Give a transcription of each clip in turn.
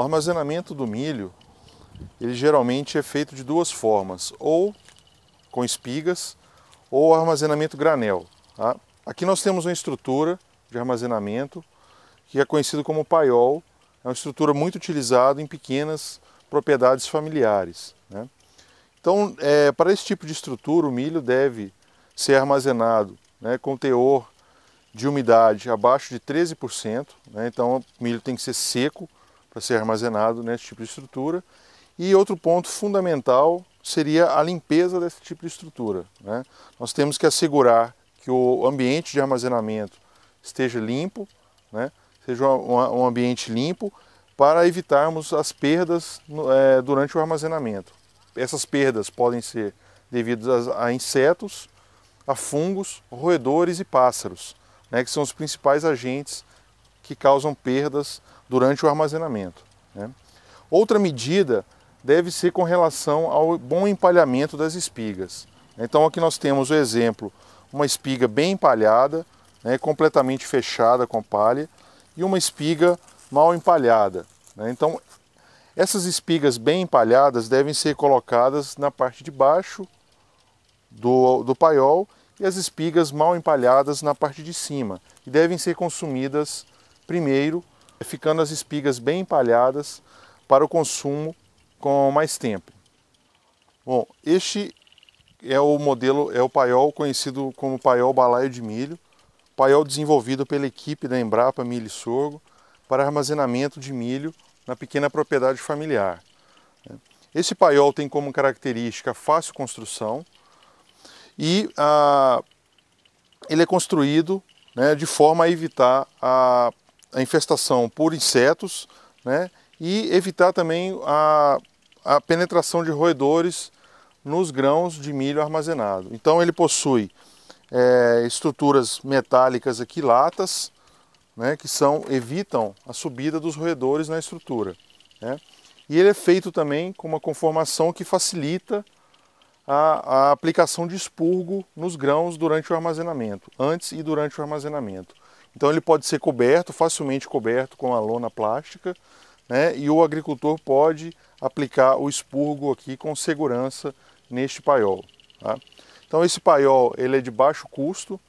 o armazenamento do milho, ele geralmente é feito de duas formas, ou com espigas ou armazenamento granel. Tá? Aqui nós temos uma estrutura de armazenamento que é conhecido como paiol, é uma estrutura muito utilizada em pequenas propriedades familiares. Né? Então, é, para esse tipo de estrutura, o milho deve ser armazenado né, com teor de umidade abaixo de 13%. Né? Então, o milho tem que ser seco para ser armazenado nesse né, tipo de estrutura. E outro ponto fundamental seria a limpeza desse tipo de estrutura. Né? Nós temos que assegurar que o ambiente de armazenamento esteja limpo, né? seja um, ambiente limpo, para evitarmos as perdas é, durante o armazenamento. Essas perdas podem ser devidas a, insetos, a fungos, roedores e pássaros, né? que são os principais agentes que causam perdas durante o armazenamento. Né? Outra medida deve ser com relação ao bom empalhamento das espigas. Então aqui nós temos o exemplo, uma espiga bem empalhada, né, completamente fechada com palha, e uma espiga mal empalhada. Né? Então essas espigas bem empalhadas devem ser colocadas na parte de baixo do, do paiol e as espigas mal empalhadas na parte de cima e devem ser consumidas primeiro ficando as espigas bem empalhadas para o consumo com mais tempo. Bom, este é o modelo, é o paiol conhecido como paiol balaio de milho, paiol desenvolvido pela equipe da Embrapa Milho e Sorgo para armazenamento de milho na pequena propriedade familiar. Esse paiol tem como característica fácil construção e ah, ele é construído né, de forma a evitar a a infestação por insetos né, e evitar também a, a penetração de roedores nos grãos de milho armazenado. Então ele possui é, estruturas metálicas aqui, latas, né, que são, evitam a subida dos roedores na estrutura. Né? E ele é feito também com uma conformação que facilita a, a aplicação de expurgo nos grãos durante o armazenamento, antes e durante o armazenamento. Então ele pode ser coberto, facilmente coberto com a lona plástica, né? E o agricultor pode aplicar o expurgo aqui com segurança neste paiol. Tá? Então esse paiol ele é de baixo custo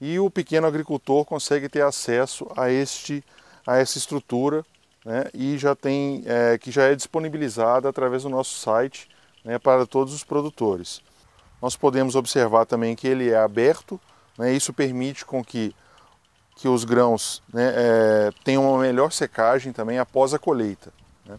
e o pequeno agricultor consegue ter acesso a este a essa estrutura né? e já tem é, que já é disponibilizada através do nosso site né, para todos os produtores. Nós podemos observar também que ele é aberto, né, isso permite com que que os grãos né, é, tenham uma melhor secagem também após a colheita. Né?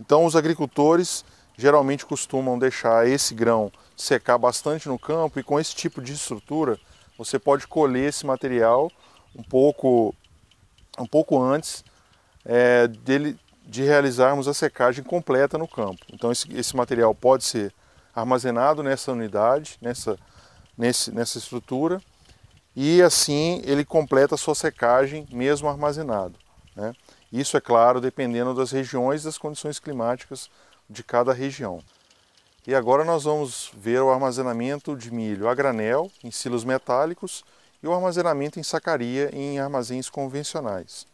Então, os agricultores geralmente costumam deixar esse grão secar bastante no campo e com esse tipo de estrutura você pode colher esse material um pouco, um pouco antes é, dele, de realizarmos a secagem completa no campo. Então, esse, esse material pode ser armazenado nessa unidade, nessa, nesse, nessa estrutura e assim ele completa a sua secagem mesmo armazenado. Né? Isso é claro dependendo das regiões e das condições climáticas de cada região. E agora nós vamos ver o armazenamento de milho a granel em silos metálicos e o armazenamento em sacaria em armazéns convencionais.